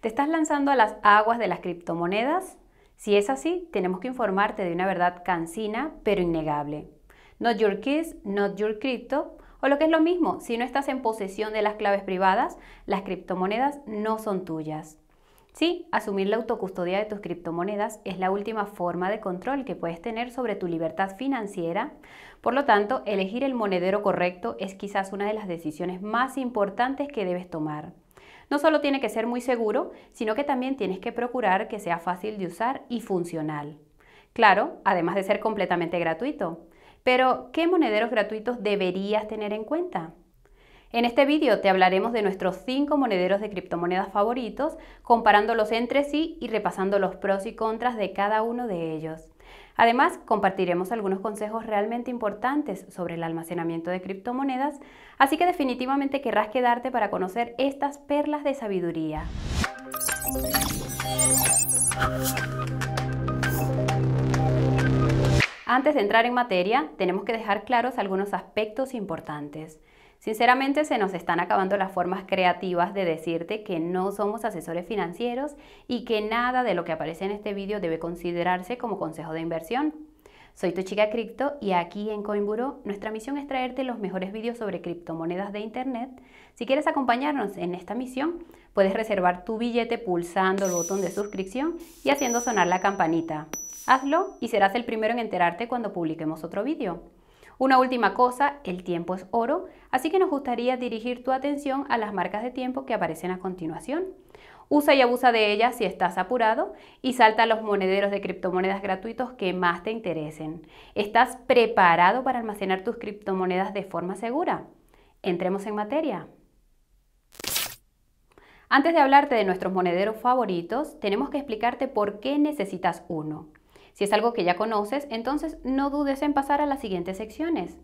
¿Te estás lanzando a las aguas de las criptomonedas? Si es así, tenemos que informarte de una verdad cansina pero innegable. Not your keys, not your crypto. O lo que es lo mismo, si no estás en posesión de las claves privadas, las criptomonedas no son tuyas. Sí, asumir la autocustodia de tus criptomonedas es la última forma de control que puedes tener sobre tu libertad financiera. Por lo tanto, elegir el monedero correcto es quizás una de las decisiones más importantes que debes tomar. No solo tiene que ser muy seguro, sino que también tienes que procurar que sea fácil de usar y funcional. Claro, además de ser completamente gratuito. Pero, ¿qué monederos gratuitos deberías tener en cuenta? En este vídeo te hablaremos de nuestros 5 monederos de criptomonedas favoritos, comparándolos entre sí y repasando los pros y contras de cada uno de ellos. Además, compartiremos algunos consejos realmente importantes sobre el almacenamiento de criptomonedas, así que definitivamente querrás quedarte para conocer estas perlas de sabiduría. Antes de entrar en materia, tenemos que dejar claros algunos aspectos importantes. Sinceramente se nos están acabando las formas creativas de decirte que no somos asesores financieros y que nada de lo que aparece en este vídeo debe considerarse como consejo de inversión. Soy tu chica cripto y aquí en CoinBuro nuestra misión es traerte los mejores vídeos sobre criptomonedas de internet. Si quieres acompañarnos en esta misión, puedes reservar tu billete pulsando el botón de suscripción y haciendo sonar la campanita. Hazlo y serás el primero en enterarte cuando publiquemos otro vídeo. Una última cosa, el tiempo es oro, así que nos gustaría dirigir tu atención a las marcas de tiempo que aparecen a continuación. Usa y abusa de ellas si estás apurado y salta a los monederos de criptomonedas gratuitos que más te interesen. ¿Estás preparado para almacenar tus criptomonedas de forma segura? Entremos en materia. Antes de hablarte de nuestros monederos favoritos, tenemos que explicarte por qué necesitas uno. Si es algo que ya conoces, entonces no dudes en pasar a las siguientes secciones.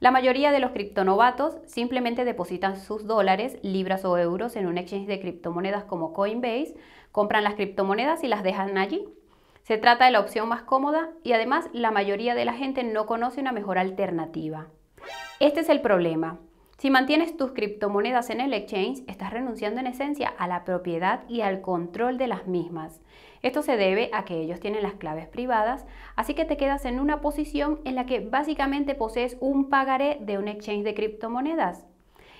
La mayoría de los criptonovatos simplemente depositan sus dólares, libras o euros en un exchange de criptomonedas como Coinbase, compran las criptomonedas y las dejan allí. Se trata de la opción más cómoda y además la mayoría de la gente no conoce una mejor alternativa. Este es el problema. Si mantienes tus criptomonedas en el exchange, estás renunciando en esencia a la propiedad y al control de las mismas. Esto se debe a que ellos tienen las claves privadas, así que te quedas en una posición en la que básicamente posees un pagaré de un exchange de criptomonedas.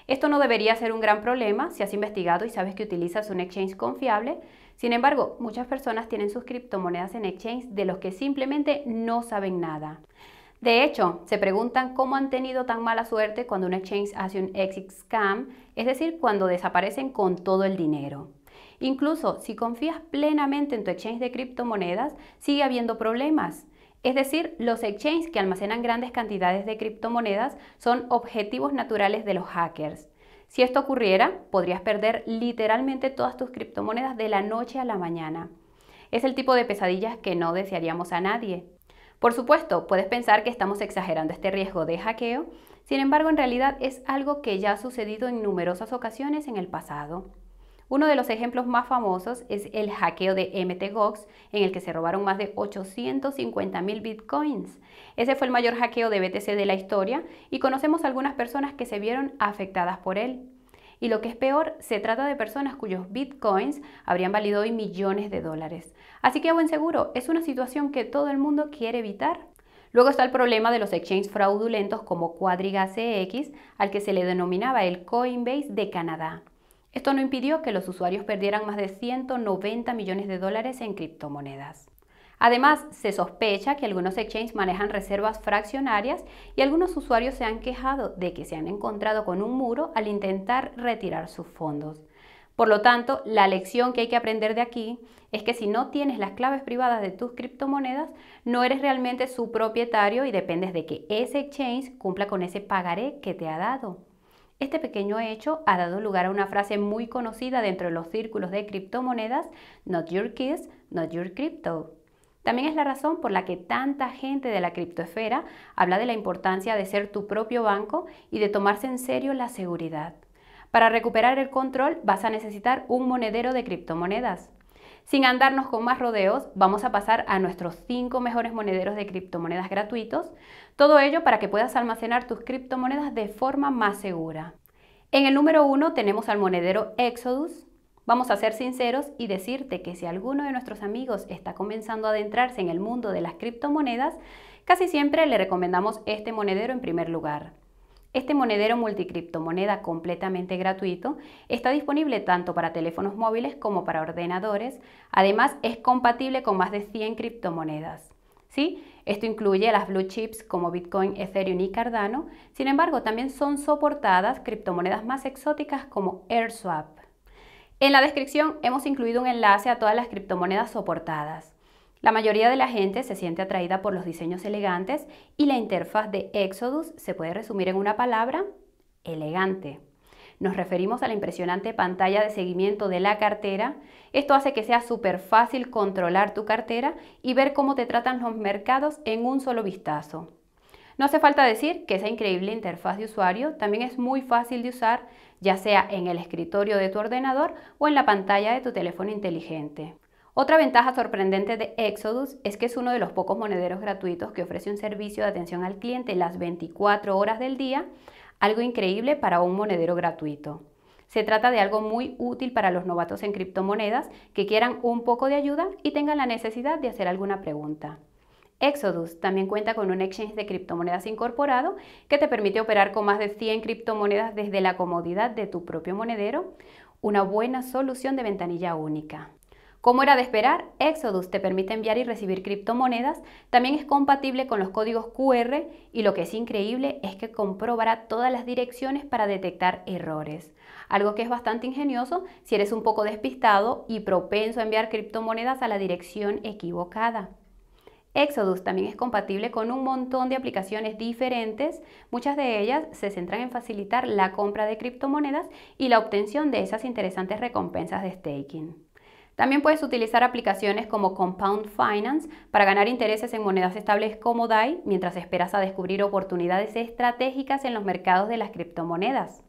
Esto no debería ser un gran problema si has investigado y sabes que utilizas un exchange confiable. Sin embargo, muchas personas tienen sus criptomonedas en exchanges de los que simplemente no saben nada. De hecho, se preguntan cómo han tenido tan mala suerte cuando un exchange hace un exit scam, es decir, cuando desaparecen con todo el dinero. Incluso si confías plenamente en tu exchange de criptomonedas, sigue habiendo problemas. Es decir, los exchanges que almacenan grandes cantidades de criptomonedas son objetivos naturales de los hackers. Si esto ocurriera, podrías perder literalmente todas tus criptomonedas de la noche a la mañana. Es el tipo de pesadillas que no desearíamos a nadie. Por supuesto, puedes pensar que estamos exagerando este riesgo de hackeo, sin embargo en realidad es algo que ya ha sucedido en numerosas ocasiones en el pasado. Uno de los ejemplos más famosos es el hackeo de MTGOX, en el que se robaron más de 850 mil bitcoins. Ese fue el mayor hackeo de BTC de la historia y conocemos algunas personas que se vieron afectadas por él. Y lo que es peor, se trata de personas cuyos bitcoins habrían valido hoy millones de dólares. Así que a buen seguro, es una situación que todo el mundo quiere evitar. Luego está el problema de los exchanges fraudulentos como Quadriga CX, al que se le denominaba el Coinbase de Canadá. Esto no impidió que los usuarios perdieran más de 190 millones de dólares en criptomonedas. Además, se sospecha que algunos exchanges manejan reservas fraccionarias y algunos usuarios se han quejado de que se han encontrado con un muro al intentar retirar sus fondos. Por lo tanto, la lección que hay que aprender de aquí es que si no tienes las claves privadas de tus criptomonedas, no eres realmente su propietario y dependes de que ese exchange cumpla con ese pagaré que te ha dado. Este pequeño hecho ha dado lugar a una frase muy conocida dentro de los círculos de criptomonedas, Not your keys, not your crypto. También es la razón por la que tanta gente de la criptoesfera habla de la importancia de ser tu propio banco y de tomarse en serio la seguridad. Para recuperar el control vas a necesitar un monedero de criptomonedas. Sin andarnos con más rodeos, vamos a pasar a nuestros 5 mejores monederos de criptomonedas gratuitos, todo ello para que puedas almacenar tus criptomonedas de forma más segura. En el número 1 tenemos al monedero Exodus, Vamos a ser sinceros y decirte que si alguno de nuestros amigos está comenzando a adentrarse en el mundo de las criptomonedas, casi siempre le recomendamos este monedero en primer lugar. Este monedero multicriptomoneda completamente gratuito está disponible tanto para teléfonos móviles como para ordenadores. Además, es compatible con más de 100 criptomonedas. ¿Sí? Esto incluye las blue chips como Bitcoin, Ethereum y Cardano. Sin embargo, también son soportadas criptomonedas más exóticas como AirSwap. En la descripción hemos incluido un enlace a todas las criptomonedas soportadas. La mayoría de la gente se siente atraída por los diseños elegantes y la interfaz de Exodus se puede resumir en una palabra, elegante. Nos referimos a la impresionante pantalla de seguimiento de la cartera. Esto hace que sea súper fácil controlar tu cartera y ver cómo te tratan los mercados en un solo vistazo. No hace falta decir que esa increíble interfaz de usuario también es muy fácil de usar, ya sea en el escritorio de tu ordenador o en la pantalla de tu teléfono inteligente. Otra ventaja sorprendente de Exodus es que es uno de los pocos monederos gratuitos que ofrece un servicio de atención al cliente las 24 horas del día, algo increíble para un monedero gratuito. Se trata de algo muy útil para los novatos en criptomonedas que quieran un poco de ayuda y tengan la necesidad de hacer alguna pregunta. Exodus también cuenta con un exchange de criptomonedas incorporado que te permite operar con más de 100 criptomonedas desde la comodidad de tu propio monedero, una buena solución de ventanilla única. Como era de esperar, Exodus te permite enviar y recibir criptomonedas, también es compatible con los códigos QR y lo que es increíble es que comprobará todas las direcciones para detectar errores, algo que es bastante ingenioso si eres un poco despistado y propenso a enviar criptomonedas a la dirección equivocada. Exodus también es compatible con un montón de aplicaciones diferentes. Muchas de ellas se centran en facilitar la compra de criptomonedas y la obtención de esas interesantes recompensas de staking. También puedes utilizar aplicaciones como Compound Finance para ganar intereses en monedas estables como DAI mientras esperas a descubrir oportunidades estratégicas en los mercados de las criptomonedas.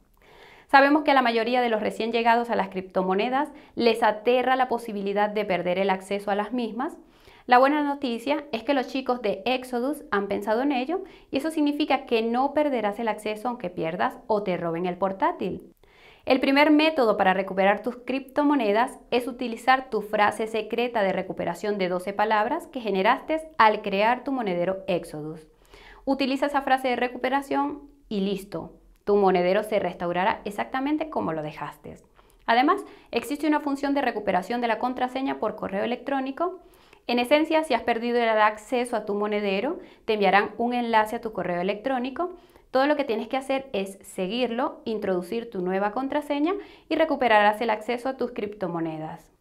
Sabemos que a la mayoría de los recién llegados a las criptomonedas les aterra la posibilidad de perder el acceso a las mismas. La buena noticia es que los chicos de Exodus han pensado en ello y eso significa que no perderás el acceso aunque pierdas o te roben el portátil. El primer método para recuperar tus criptomonedas es utilizar tu frase secreta de recuperación de 12 palabras que generaste al crear tu monedero Exodus. Utiliza esa frase de recuperación y listo, tu monedero se restaurará exactamente como lo dejaste. Además, existe una función de recuperación de la contraseña por correo electrónico. En esencia, si has perdido el acceso a tu monedero, te enviarán un enlace a tu correo electrónico todo lo que tienes que hacer es seguirlo, introducir tu nueva contraseña y recuperarás el acceso a tus criptomonedas.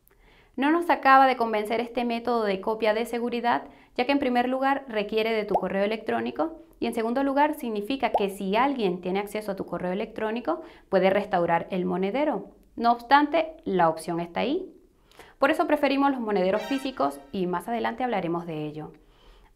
No nos acaba de convencer este método de copia de seguridad, ya que en primer lugar requiere de tu correo electrónico y en segundo lugar significa que si alguien tiene acceso a tu correo electrónico puede restaurar el monedero. No obstante, la opción está ahí. Por eso preferimos los monederos físicos y más adelante hablaremos de ello.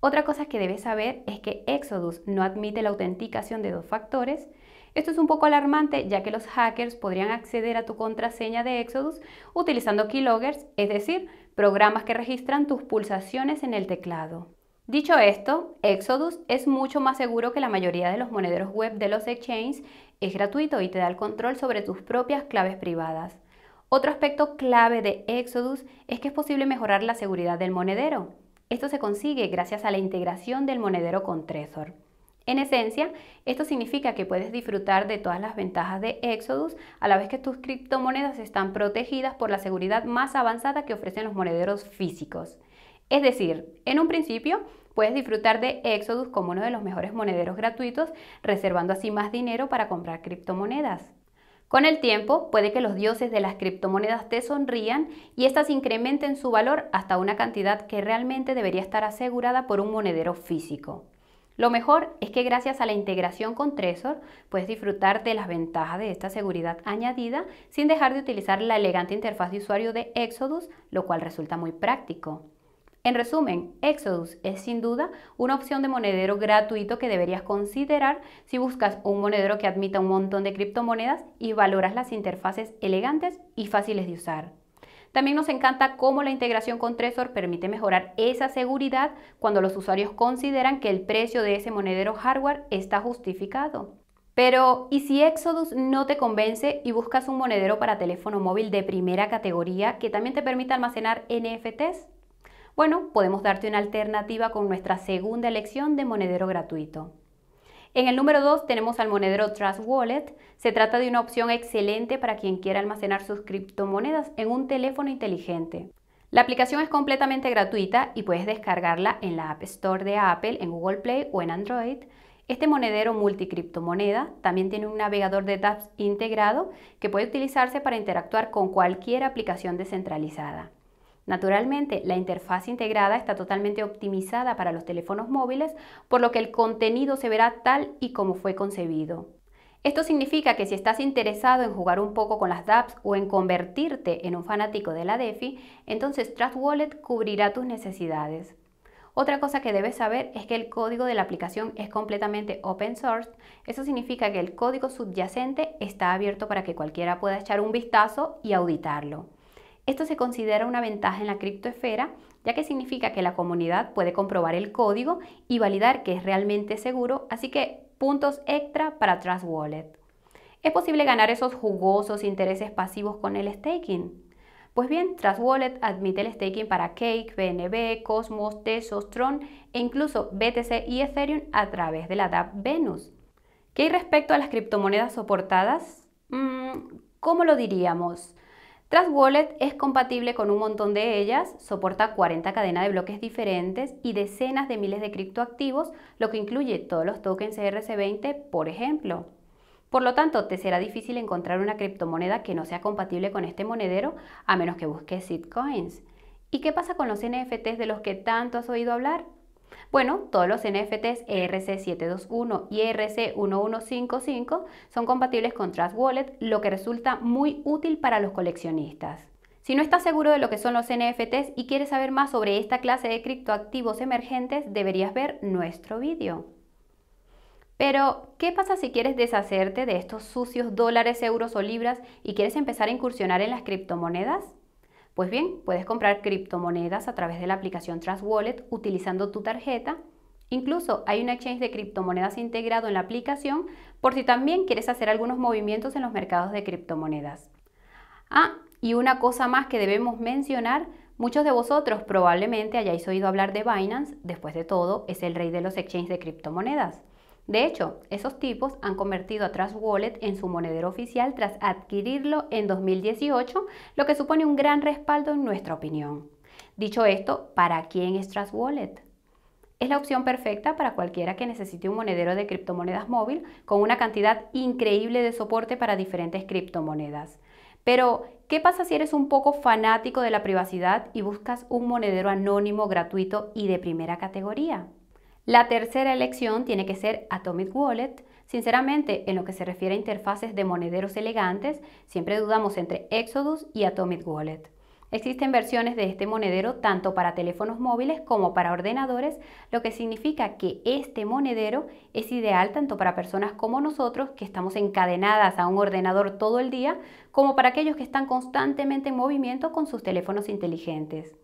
Otra cosa que debes saber es que Exodus no admite la autenticación de dos factores. Esto es un poco alarmante ya que los hackers podrían acceder a tu contraseña de Exodus utilizando keyloggers, es decir, programas que registran tus pulsaciones en el teclado. Dicho esto, Exodus es mucho más seguro que la mayoría de los monederos web de los exchanges, es gratuito y te da el control sobre tus propias claves privadas. Otro aspecto clave de Exodus es que es posible mejorar la seguridad del monedero. Esto se consigue gracias a la integración del monedero con Trezor. En esencia, esto significa que puedes disfrutar de todas las ventajas de Exodus a la vez que tus criptomonedas están protegidas por la seguridad más avanzada que ofrecen los monederos físicos. Es decir, en un principio puedes disfrutar de Exodus como uno de los mejores monederos gratuitos, reservando así más dinero para comprar criptomonedas. Con el tiempo, puede que los dioses de las criptomonedas te sonrían y éstas incrementen su valor hasta una cantidad que realmente debería estar asegurada por un monedero físico. Lo mejor es que gracias a la integración con Tresor, puedes disfrutar de las ventajas de esta seguridad añadida sin dejar de utilizar la elegante interfaz de usuario de Exodus, lo cual resulta muy práctico. En resumen, Exodus es sin duda una opción de monedero gratuito que deberías considerar si buscas un monedero que admita un montón de criptomonedas y valoras las interfaces elegantes y fáciles de usar. También nos encanta cómo la integración con Trezor permite mejorar esa seguridad cuando los usuarios consideran que el precio de ese monedero hardware está justificado. Pero, ¿y si Exodus no te convence y buscas un monedero para teléfono móvil de primera categoría que también te permita almacenar NFTs? Bueno, podemos darte una alternativa con nuestra segunda elección de monedero gratuito. En el número 2 tenemos al monedero Trust Wallet. Se trata de una opción excelente para quien quiera almacenar sus criptomonedas en un teléfono inteligente. La aplicación es completamente gratuita y puedes descargarla en la App Store de Apple, en Google Play o en Android. Este monedero multicriptomoneda también tiene un navegador de tabs integrado que puede utilizarse para interactuar con cualquier aplicación descentralizada. Naturalmente, la interfaz integrada está totalmente optimizada para los teléfonos móviles, por lo que el contenido se verá tal y como fue concebido. Esto significa que si estás interesado en jugar un poco con las dApps o en convertirte en un fanático de la DeFi, entonces Trust Wallet cubrirá tus necesidades. Otra cosa que debes saber es que el código de la aplicación es completamente open source. Eso significa que el código subyacente está abierto para que cualquiera pueda echar un vistazo y auditarlo. Esto se considera una ventaja en la criptoesfera, ya que significa que la comunidad puede comprobar el código y validar que es realmente seguro, así que puntos extra para Trust Wallet. ¿Es posible ganar esos jugosos intereses pasivos con el staking? Pues bien, Trust Wallet admite el staking para Cake, BNB, Cosmos, Tesos, Tron e incluso BTC y Ethereum a través de la DAP Venus. ¿Qué hay respecto a las criptomonedas soportadas? Mm, ¿Cómo lo diríamos? Trust Wallet es compatible con un montón de ellas, soporta 40 cadenas de bloques diferentes y decenas de miles de criptoactivos, lo que incluye todos los tokens ERC20, por ejemplo. Por lo tanto, te será difícil encontrar una criptomoneda que no sea compatible con este monedero a menos que busques shitcoins. ¿Y qué pasa con los NFTs de los que tanto has oído hablar? Bueno, todos los NFTs ERC721 y ERC1155 son compatibles con Trust Wallet, lo que resulta muy útil para los coleccionistas. Si no estás seguro de lo que son los NFTs y quieres saber más sobre esta clase de criptoactivos emergentes, deberías ver nuestro vídeo. Pero, ¿qué pasa si quieres deshacerte de estos sucios dólares, euros o libras y quieres empezar a incursionar en las criptomonedas? Pues bien, puedes comprar criptomonedas a través de la aplicación Trust Wallet utilizando tu tarjeta. Incluso hay un exchange de criptomonedas integrado en la aplicación por si también quieres hacer algunos movimientos en los mercados de criptomonedas. Ah, y una cosa más que debemos mencionar, muchos de vosotros probablemente hayáis oído hablar de Binance, después de todo es el rey de los exchanges de criptomonedas. De hecho, esos tipos han convertido a Trust Wallet en su monedero oficial tras adquirirlo en 2018, lo que supone un gran respaldo en nuestra opinión. Dicho esto, ¿para quién es Trust Wallet? Es la opción perfecta para cualquiera que necesite un monedero de criptomonedas móvil con una cantidad increíble de soporte para diferentes criptomonedas. Pero, ¿qué pasa si eres un poco fanático de la privacidad y buscas un monedero anónimo, gratuito y de primera categoría? La tercera elección tiene que ser Atomic Wallet. Sinceramente, en lo que se refiere a interfaces de monederos elegantes, siempre dudamos entre Exodus y Atomic Wallet. Existen versiones de este monedero tanto para teléfonos móviles como para ordenadores, lo que significa que este monedero es ideal tanto para personas como nosotros que estamos encadenadas a un ordenador todo el día, como para aquellos que están constantemente en movimiento con sus teléfonos inteligentes.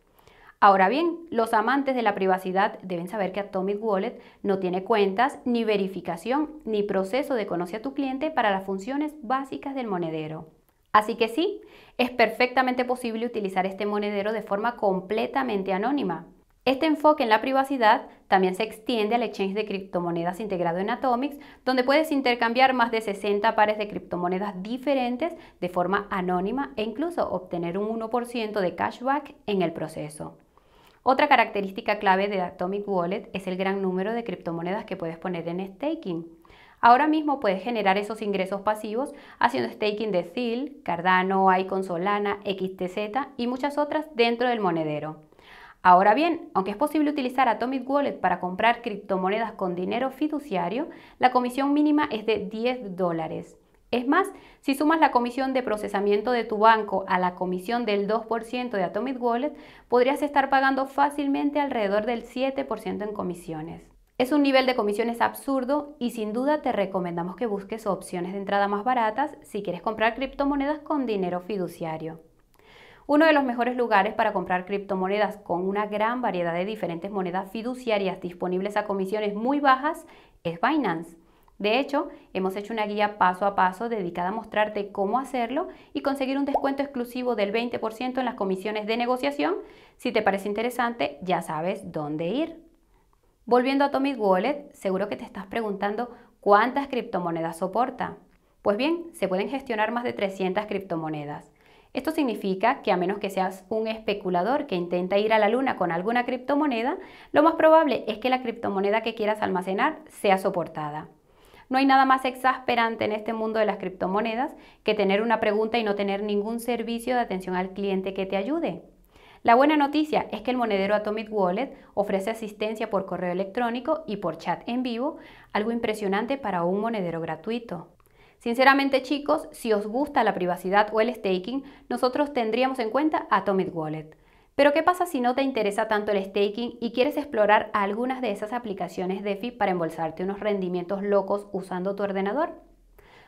Ahora bien, los amantes de la privacidad deben saber que Atomic Wallet no tiene cuentas, ni verificación, ni proceso de conoce a tu cliente para las funciones básicas del monedero. Así que sí, es perfectamente posible utilizar este monedero de forma completamente anónima. Este enfoque en la privacidad también se extiende al exchange de criptomonedas integrado en Atomics, donde puedes intercambiar más de 60 pares de criptomonedas diferentes de forma anónima e incluso obtener un 1% de cashback en el proceso. Otra característica clave de Atomic Wallet es el gran número de criptomonedas que puedes poner en staking. Ahora mismo puedes generar esos ingresos pasivos haciendo staking de Seal, Cardano, Icon, Solana, XTZ y muchas otras dentro del monedero. Ahora bien, aunque es posible utilizar Atomic Wallet para comprar criptomonedas con dinero fiduciario, la comisión mínima es de 10 dólares. Es más, si sumas la comisión de procesamiento de tu banco a la comisión del 2% de Atomic Wallet, podrías estar pagando fácilmente alrededor del 7% en comisiones. Es un nivel de comisiones absurdo y sin duda te recomendamos que busques opciones de entrada más baratas si quieres comprar criptomonedas con dinero fiduciario. Uno de los mejores lugares para comprar criptomonedas con una gran variedad de diferentes monedas fiduciarias disponibles a comisiones muy bajas es Binance. De hecho, hemos hecho una guía paso a paso dedicada a mostrarte cómo hacerlo y conseguir un descuento exclusivo del 20% en las comisiones de negociación. Si te parece interesante, ya sabes dónde ir. Volviendo a Atomic Wallet, seguro que te estás preguntando cuántas criptomonedas soporta. Pues bien, se pueden gestionar más de 300 criptomonedas. Esto significa que a menos que seas un especulador que intenta ir a la luna con alguna criptomoneda, lo más probable es que la criptomoneda que quieras almacenar sea soportada. No hay nada más exasperante en este mundo de las criptomonedas que tener una pregunta y no tener ningún servicio de atención al cliente que te ayude. La buena noticia es que el monedero Atomic Wallet ofrece asistencia por correo electrónico y por chat en vivo, algo impresionante para un monedero gratuito. Sinceramente chicos, si os gusta la privacidad o el staking, nosotros tendríamos en cuenta Atomic Wallet. Pero ¿qué pasa si no te interesa tanto el staking y quieres explorar algunas de esas aplicaciones DeFi para embolsarte unos rendimientos locos usando tu ordenador?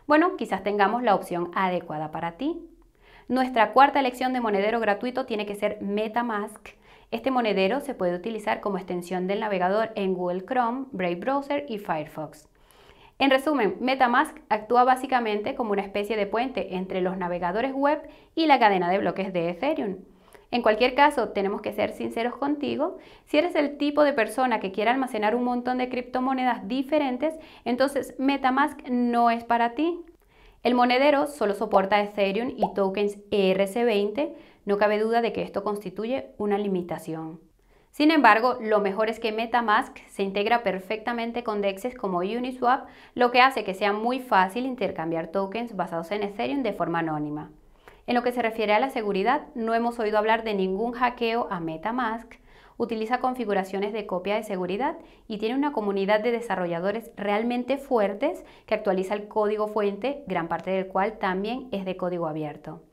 Bueno, quizás tengamos la opción adecuada para ti. Nuestra cuarta elección de monedero gratuito tiene que ser MetaMask. Este monedero se puede utilizar como extensión del navegador en Google Chrome, Brave Browser y Firefox. En resumen, MetaMask actúa básicamente como una especie de puente entre los navegadores web y la cadena de bloques de Ethereum. En cualquier caso, tenemos que ser sinceros contigo. Si eres el tipo de persona que quiere almacenar un montón de criptomonedas diferentes, entonces Metamask no es para ti. El monedero solo soporta Ethereum y tokens ERC20. No cabe duda de que esto constituye una limitación. Sin embargo, lo mejor es que MetaMask se integra perfectamente con DEXs como Uniswap, lo que hace que sea muy fácil intercambiar tokens basados en Ethereum de forma anónima. En lo que se refiere a la seguridad, no hemos oído hablar de ningún hackeo a Metamask, utiliza configuraciones de copia de seguridad y tiene una comunidad de desarrolladores realmente fuertes que actualiza el código fuente, gran parte del cual también es de código abierto.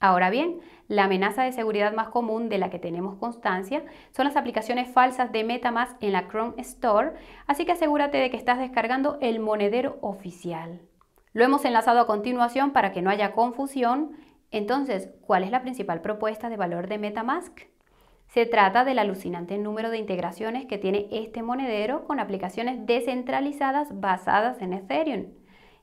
Ahora bien, la amenaza de seguridad más común de la que tenemos constancia son las aplicaciones falsas de Metamask en la Chrome Store, así que asegúrate de que estás descargando el monedero oficial. Lo hemos enlazado a continuación para que no haya confusión entonces, ¿cuál es la principal propuesta de valor de Metamask? Se trata del alucinante número de integraciones que tiene este monedero con aplicaciones descentralizadas basadas en Ethereum.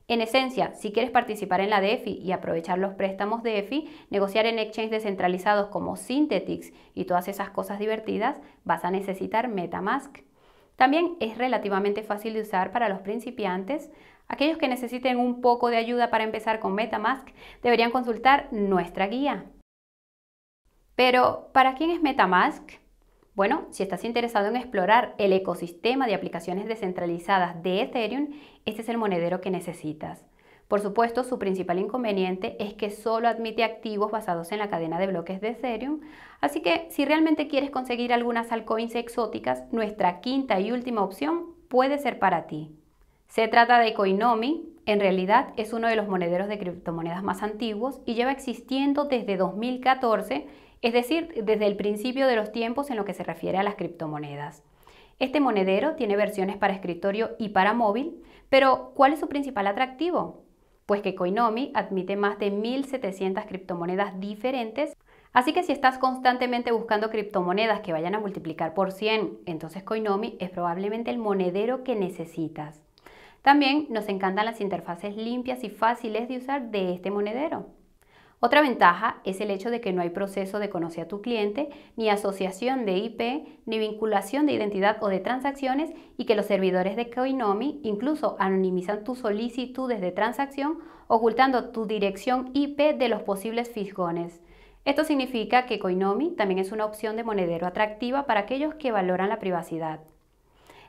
En esencia, si quieres participar en la DeFi y aprovechar los préstamos de DeFi, negociar en exchanges descentralizados como Synthetix y todas esas cosas divertidas, vas a necesitar MetaMask. También es relativamente fácil de usar para los principiantes, Aquellos que necesiten un poco de ayuda para empezar con MetaMask deberían consultar nuestra guía. Pero, ¿para quién es MetaMask? Bueno, si estás interesado en explorar el ecosistema de aplicaciones descentralizadas de Ethereum, este es el monedero que necesitas. Por supuesto, su principal inconveniente es que solo admite activos basados en la cadena de bloques de Ethereum, así que si realmente quieres conseguir algunas altcoins exóticas, nuestra quinta y última opción puede ser para ti. Se trata de Coinomi, en realidad es uno de los monederos de criptomonedas más antiguos y lleva existiendo desde 2014, es decir, desde el principio de los tiempos en lo que se refiere a las criptomonedas. Este monedero tiene versiones para escritorio y para móvil, pero ¿cuál es su principal atractivo? Pues que Coinomi admite más de 1.700 criptomonedas diferentes, así que si estás constantemente buscando criptomonedas que vayan a multiplicar por 100, entonces Coinomi es probablemente el monedero que necesitas. También nos encantan las interfaces limpias y fáciles de usar de este monedero. Otra ventaja es el hecho de que no hay proceso de conocer a tu cliente, ni asociación de IP, ni vinculación de identidad o de transacciones y que los servidores de Coinomi incluso anonimizan tus solicitudes de transacción ocultando tu dirección IP de los posibles fisgones. Esto significa que Coinomi también es una opción de monedero atractiva para aquellos que valoran la privacidad.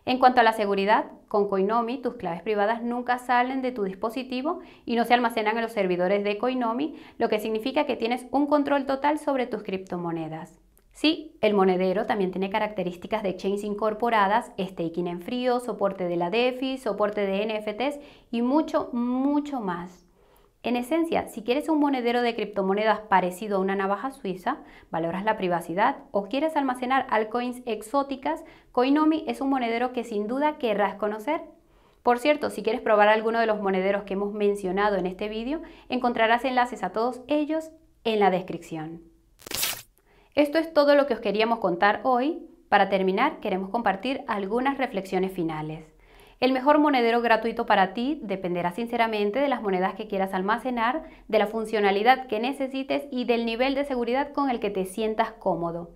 En cuanto a la seguridad, con Coinomi tus claves privadas nunca salen de tu dispositivo y no se almacenan en los servidores de Coinomi, lo que significa que tienes un control total sobre tus criptomonedas. Sí, el monedero también tiene características de chains incorporadas, staking en frío, soporte de la DeFi, soporte de NFTs y mucho, mucho más. En esencia, si quieres un monedero de criptomonedas parecido a una navaja suiza, valoras la privacidad o quieres almacenar altcoins exóticas, Coinomi es un monedero que sin duda querrás conocer. Por cierto, si quieres probar alguno de los monederos que hemos mencionado en este vídeo, encontrarás enlaces a todos ellos en la descripción. Esto es todo lo que os queríamos contar hoy. Para terminar, queremos compartir algunas reflexiones finales. El mejor monedero gratuito para ti dependerá sinceramente de las monedas que quieras almacenar, de la funcionalidad que necesites y del nivel de seguridad con el que te sientas cómodo.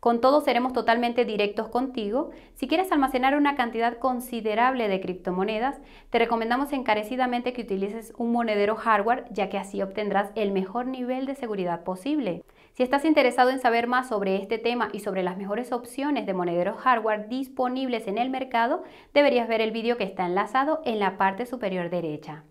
Con todo seremos totalmente directos contigo. Si quieres almacenar una cantidad considerable de criptomonedas, te recomendamos encarecidamente que utilices un monedero hardware ya que así obtendrás el mejor nivel de seguridad posible. Si estás interesado en saber más sobre este tema y sobre las mejores opciones de monederos hardware disponibles en el mercado, deberías ver el vídeo que está enlazado en la parte superior derecha.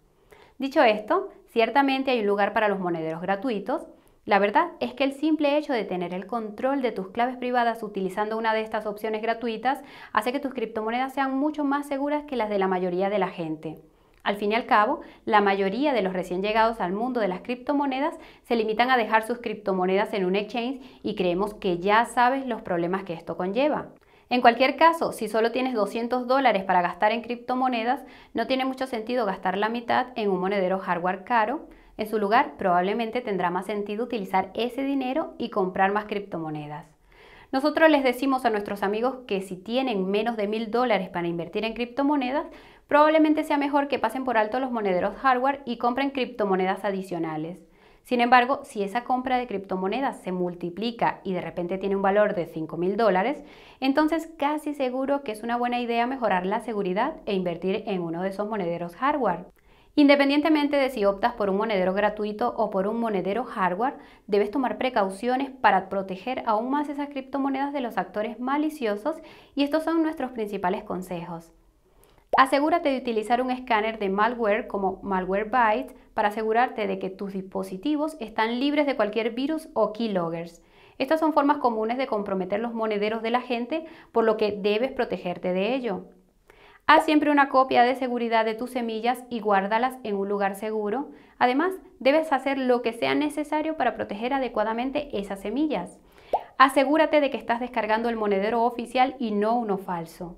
Dicho esto, ciertamente hay un lugar para los monederos gratuitos, la verdad es que el simple hecho de tener el control de tus claves privadas utilizando una de estas opciones gratuitas hace que tus criptomonedas sean mucho más seguras que las de la mayoría de la gente. Al fin y al cabo, la mayoría de los recién llegados al mundo de las criptomonedas se limitan a dejar sus criptomonedas en un exchange y creemos que ya sabes los problemas que esto conlleva. En cualquier caso, si solo tienes 200 dólares para gastar en criptomonedas, no tiene mucho sentido gastar la mitad en un monedero hardware caro. En su lugar, probablemente tendrá más sentido utilizar ese dinero y comprar más criptomonedas. Nosotros les decimos a nuestros amigos que si tienen menos de mil dólares para invertir en criptomonedas, probablemente sea mejor que pasen por alto los monederos hardware y compren criptomonedas adicionales. Sin embargo, si esa compra de criptomonedas se multiplica y de repente tiene un valor de $5,000 dólares, entonces casi seguro que es una buena idea mejorar la seguridad e invertir en uno de esos monederos hardware. Independientemente de si optas por un monedero gratuito o por un monedero hardware, debes tomar precauciones para proteger aún más esas criptomonedas de los actores maliciosos y estos son nuestros principales consejos. Asegúrate de utilizar un escáner de malware como Malwarebytes para asegurarte de que tus dispositivos están libres de cualquier virus o keyloggers. Estas son formas comunes de comprometer los monederos de la gente, por lo que debes protegerte de ello. Haz siempre una copia de seguridad de tus semillas y guárdalas en un lugar seguro. Además, debes hacer lo que sea necesario para proteger adecuadamente esas semillas. Asegúrate de que estás descargando el monedero oficial y no uno falso.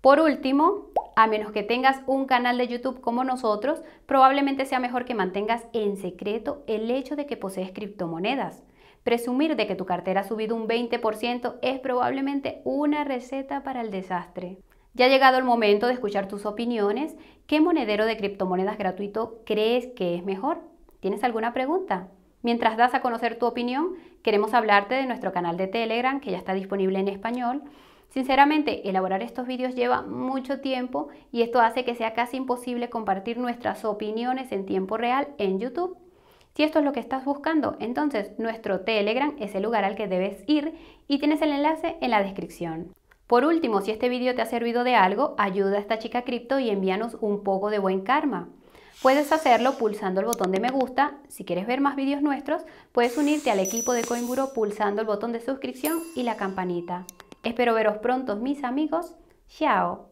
Por último, a menos que tengas un canal de YouTube como nosotros, probablemente sea mejor que mantengas en secreto el hecho de que posees criptomonedas. Presumir de que tu cartera ha subido un 20% es probablemente una receta para el desastre. Ya ha llegado el momento de escuchar tus opiniones. ¿Qué monedero de criptomonedas gratuito crees que es mejor? ¿Tienes alguna pregunta? Mientras das a conocer tu opinión, queremos hablarte de nuestro canal de Telegram que ya está disponible en español. Sinceramente, elaborar estos vídeos lleva mucho tiempo y esto hace que sea casi imposible compartir nuestras opiniones en tiempo real en YouTube. Si esto es lo que estás buscando, entonces nuestro Telegram es el lugar al que debes ir y tienes el enlace en la descripción. Por último, si este video te ha servido de algo, ayuda a esta chica cripto y envíanos un poco de buen karma. Puedes hacerlo pulsando el botón de me gusta. Si quieres ver más videos nuestros, puedes unirte al equipo de Coinburo pulsando el botón de suscripción y la campanita. Espero veros pronto, mis amigos. Chao.